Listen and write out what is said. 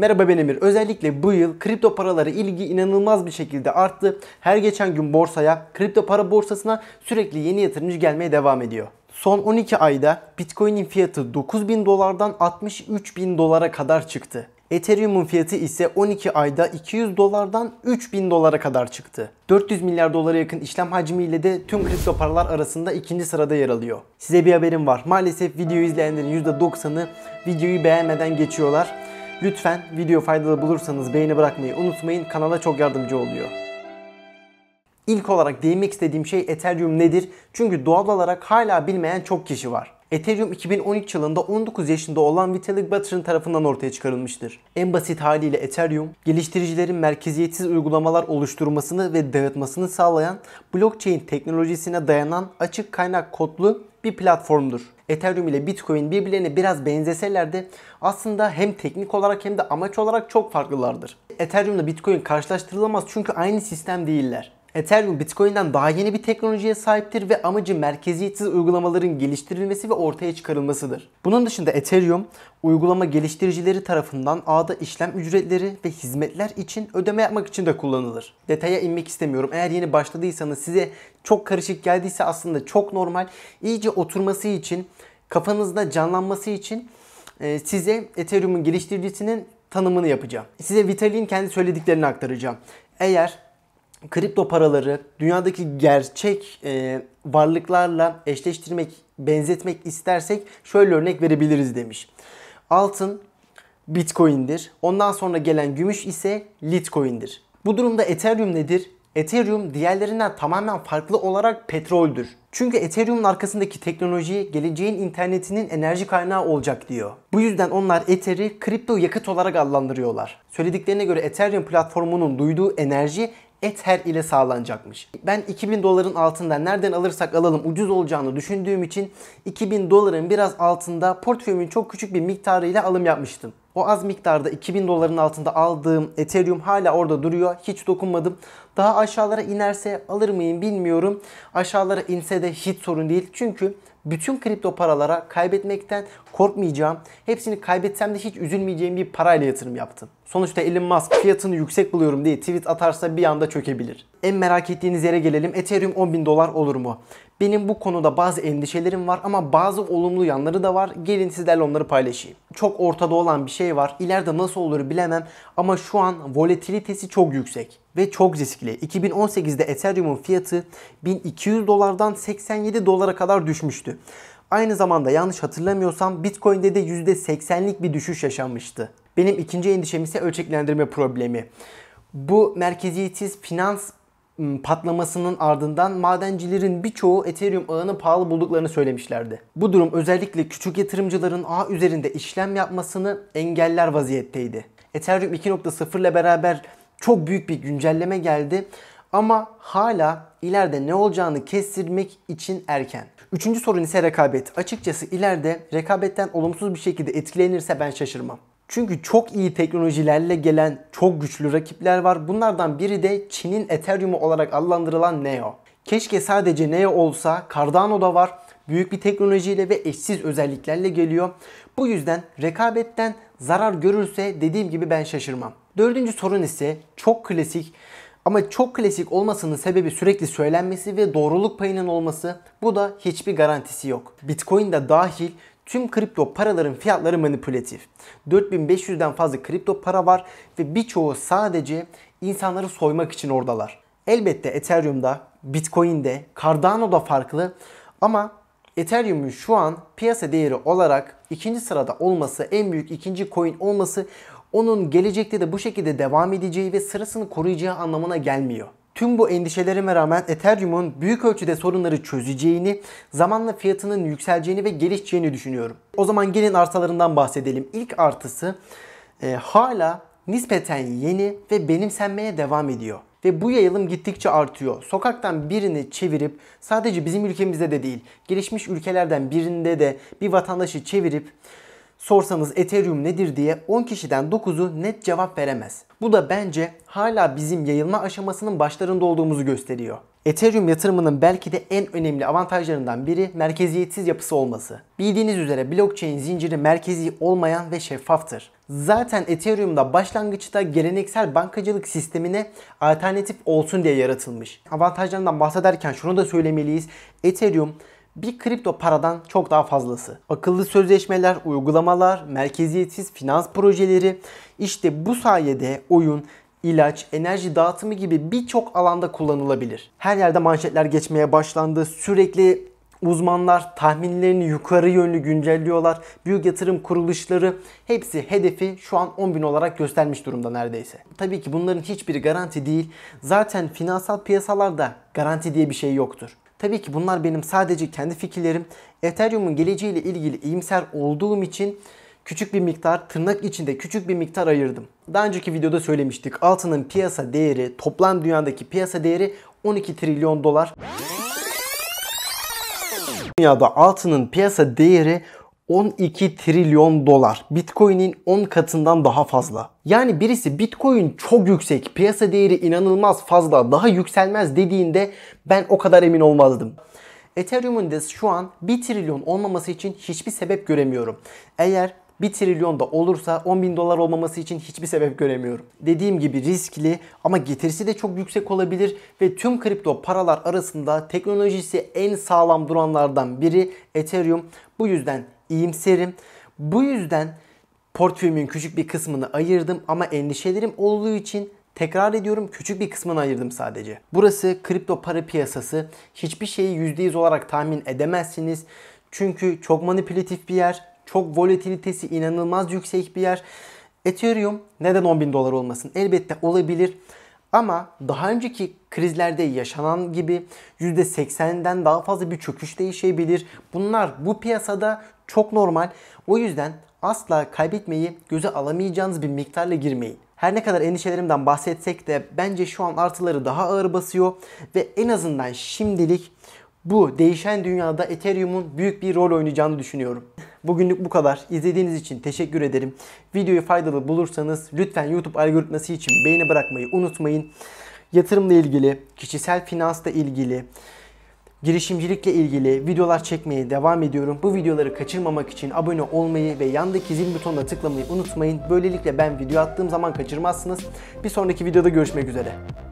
Merhaba ben Emir. Özellikle bu yıl kripto paralara ilgi inanılmaz bir şekilde arttı. Her geçen gün borsaya, kripto para borsasına sürekli yeni yatırımcı gelmeye devam ediyor. Son 12 ayda Bitcoin'in fiyatı 9000 dolardan 63000 dolara kadar çıktı. Ethereum'un fiyatı ise 12 ayda 200 dolardan 3000 dolara kadar çıktı. 400 milyar dolara yakın işlem hacmiyle de tüm kripto paralar arasında ikinci sırada yer alıyor. Size bir haberim var. Maalesef video izleyenlerin %90'ı videoyu beğenmeden geçiyorlar Lütfen video faydalı bulursanız beğeni bırakmayı unutmayın. Kanala çok yardımcı oluyor. İlk olarak değinmek istediğim şey Ethereum nedir? Çünkü doğal olarak hala bilmeyen çok kişi var. Ethereum 2013 yılında 19 yaşında olan Vitalik Buterin tarafından ortaya çıkarılmıştır. En basit haliyle Ethereum, geliştiricilerin merkeziyetsiz uygulamalar oluşturmasını ve dağıtmasını sağlayan blockchain teknolojisine dayanan açık kaynak kodlu bir platformdur. Ethereum ile Bitcoin birbirlerine biraz benzeseler de aslında hem teknik olarak hem de amaç olarak çok farklılardır. Ethereum ile Bitcoin karşılaştırılamaz çünkü aynı sistem değiller. Ethereum Bitcoin'den daha yeni bir teknolojiye sahiptir ve amacı merkeziyetsiz uygulamaların geliştirilmesi ve ortaya çıkarılmasıdır. Bunun dışında Ethereum uygulama geliştiricileri tarafından ağda işlem ücretleri ve hizmetler için ödeme yapmak için de kullanılır. Detaya inmek istemiyorum. Eğer yeni başladıysanız size çok karışık geldiyse aslında çok normal. İyice oturması için, kafanızda canlanması için e, size Ethereum'un geliştiricisinin tanımını yapacağım. Size Vitalik'in kendi söylediklerini aktaracağım. Eğer kripto paraları dünyadaki gerçek e, varlıklarla eşleştirmek, benzetmek istersek şöyle örnek verebiliriz demiş. Altın Bitcoin'dir. Ondan sonra gelen gümüş ise Litecoin'dir. Bu durumda Ethereum nedir? Ethereum diğerlerinden tamamen farklı olarak petroldür. Çünkü Ethereum'un arkasındaki teknoloji geleceğin internetinin enerji kaynağı olacak diyor. Bu yüzden onlar Ether'i kripto yakıt olarak adlandırıyorlar. Söylediklerine göre Ethereum platformunun duyduğu enerji Ether ile sağlanacakmış. Ben 2000 doların altında nereden alırsak alalım ucuz olacağını düşündüğüm için 2000 doların biraz altında portföyümün çok küçük bir miktarıyla alım yapmıştım. O az miktarda 2000 doların altında aldığım Ethereum hala orada duruyor. Hiç dokunmadım. Daha aşağılara inerse alır mıyım bilmiyorum. Aşağılara inse de hiç sorun değil. Çünkü bütün kripto paralara kaybetmekten korkmayacağım, hepsini kaybetsem de hiç üzülmeyeceğim bir parayla yatırım yaptım. Sonuçta Elon Musk fiyatını yüksek buluyorum diye tweet atarsa bir anda çökebilir en merak ettiğiniz yere gelelim. Ethereum 10.000 dolar olur mu? Benim bu konuda bazı endişelerim var ama bazı olumlu yanları da var. Gelin sizlerle onları paylaşayım. Çok ortada olan bir şey var. İleride nasıl olur bilemem ama şu an volatilitesi çok yüksek ve çok riskli. 2018'de Ethereum'un fiyatı 1200 dolardan 87 dolara kadar düşmüştü. Aynı zamanda yanlış hatırlamıyorsam Bitcoin'de de %80'lik bir düşüş yaşanmıştı. Benim ikinci endişem ise ölçeklendirme problemi. Bu merkeziyetsiz finans patlamasının ardından madencilerin birçoğu Ethereum ağını pahalı bulduklarını söylemişlerdi. Bu durum özellikle küçük yatırımcıların ağ üzerinde işlem yapmasını engeller vaziyetteydi. Ethereum 2.0 ile beraber çok büyük bir güncelleme geldi ama hala ileride ne olacağını kestirmek için erken. Üçüncü sorun ise rekabet. Açıkçası ileride rekabetten olumsuz bir şekilde etkilenirse ben şaşırmam. Çünkü çok iyi teknolojilerle gelen çok güçlü rakipler var. Bunlardan biri de Çin'in Ethereum'u olarak adlandırılan Neo. Keşke sadece Neo olsa Cardano da var. Büyük bir teknolojiyle ve eşsiz özelliklerle geliyor. Bu yüzden rekabetten zarar görürse dediğim gibi ben şaşırmam. Dördüncü sorun ise çok klasik ama çok klasik olmasının sebebi sürekli söylenmesi ve doğruluk payının olması. Bu da hiçbir garantisi yok. Bitcoin de dahil Tüm kripto paraların fiyatları manipülatif. 4500'den fazla kripto para var ve birçoğu sadece insanları soymak için oradalar. Elbette Ethereum'da, Bitcoin'de, Cardano'da farklı ama Ethereum'un şu an piyasa değeri olarak ikinci sırada olması, en büyük ikinci coin olması onun gelecekte de bu şekilde devam edeceği ve sırasını koruyacağı anlamına gelmiyor. Tüm bu endişelerime rağmen Ethereum'un büyük ölçüde sorunları çözeceğini, zamanla fiyatının yükseleceğini ve gelişeceğini düşünüyorum. O zaman gelin arsalarından bahsedelim. İlk artısı e, hala nispeten yeni ve benimsenmeye devam ediyor ve bu yayılım gittikçe artıyor. Sokaktan birini çevirip sadece bizim ülkemizde de değil gelişmiş ülkelerden birinde de bir vatandaşı çevirip Sorsanız Ethereum nedir diye 10 kişiden 9'u net cevap veremez. Bu da bence hala bizim yayılma aşamasının başlarında olduğumuzu gösteriyor. Ethereum yatırımının belki de en önemli avantajlarından biri merkeziyetsiz yapısı olması. Bildiğiniz üzere blockchain zinciri merkezi olmayan ve şeffaftır. Zaten Ethereum'da başlangıçta geleneksel bankacılık sistemine alternatif olsun diye yaratılmış. Avantajlarından bahsederken şunu da söylemeliyiz. Ethereum bir kripto paradan çok daha fazlası. Akıllı sözleşmeler, uygulamalar, merkeziyetsiz finans projeleri işte bu sayede oyun ilaç, enerji dağıtımı gibi birçok alanda kullanılabilir. Her yerde manşetler geçmeye başlandı. Sürekli uzmanlar tahminlerini yukarı yönlü güncelliyorlar. Büyük yatırım kuruluşları hepsi hedefi şu an 10 bin olarak göstermiş durumda neredeyse. Tabii ki bunların hiçbiri garanti değil. Zaten finansal piyasalarda garanti diye bir şey yoktur. Tabii ki bunlar benim sadece kendi fikirlerim. Ethereum'un geleceğiyle ilgili iyimser olduğum için küçük bir miktar tırnak içinde küçük bir miktar ayırdım. Daha önceki videoda söylemiştik. Altının piyasa değeri, toplam dünyadaki piyasa değeri 12 trilyon dolar. Dünyada altının piyasa değeri 12 trilyon dolar. Bitcoin'in 10 katından daha fazla. Yani birisi Bitcoin çok yüksek, piyasa değeri inanılmaz fazla, daha yükselmez dediğinde ben o kadar emin olmazdım. Ethereum'un de şu an 1 trilyon olmaması için hiçbir sebep göremiyorum. Eğer 1 trilyon da olursa 10 bin dolar olmaması için hiçbir sebep göremiyorum. Dediğim gibi riskli ama getirisi de çok yüksek olabilir ve tüm kripto paralar arasında teknolojisi en sağlam duranlardan biri Ethereum. Bu yüzden iyimserim. Bu yüzden portföyümün küçük bir kısmını ayırdım ama endişelerim olduğu için Tekrar ediyorum küçük bir kısmını ayırdım sadece. Burası kripto para piyasası. Hiçbir şeyi %100 olarak tahmin edemezsiniz. Çünkü çok manipülatif bir yer. Çok volatilitesi inanılmaz yüksek bir yer. Ethereum neden 10 bin dolar olmasın? Elbette olabilir. Ama daha önceki krizlerde yaşanan gibi %80'den daha fazla bir çöküş değişebilir. Bunlar bu piyasada çok normal. O yüzden asla kaybetmeyi göze alamayacağınız bir miktarla girmeyin. Her ne kadar endişelerimden bahsetsek de bence şu an artıları daha ağır basıyor ve en azından şimdilik bu değişen dünyada Ethereum'un büyük bir rol oynayacağını düşünüyorum. Bugünlük bu kadar. İzlediğiniz için teşekkür ederim. Videoyu faydalı bulursanız lütfen YouTube algoritması için beğeni bırakmayı unutmayın. Yatırımla ilgili, kişisel finansla ilgili, girişimcilikle ilgili videolar çekmeye devam ediyorum. Bu videoları kaçırmamak için abone olmayı ve yandaki zil butonuna tıklamayı unutmayın. Böylelikle ben video attığım zaman kaçırmazsınız. Bir sonraki videoda görüşmek üzere.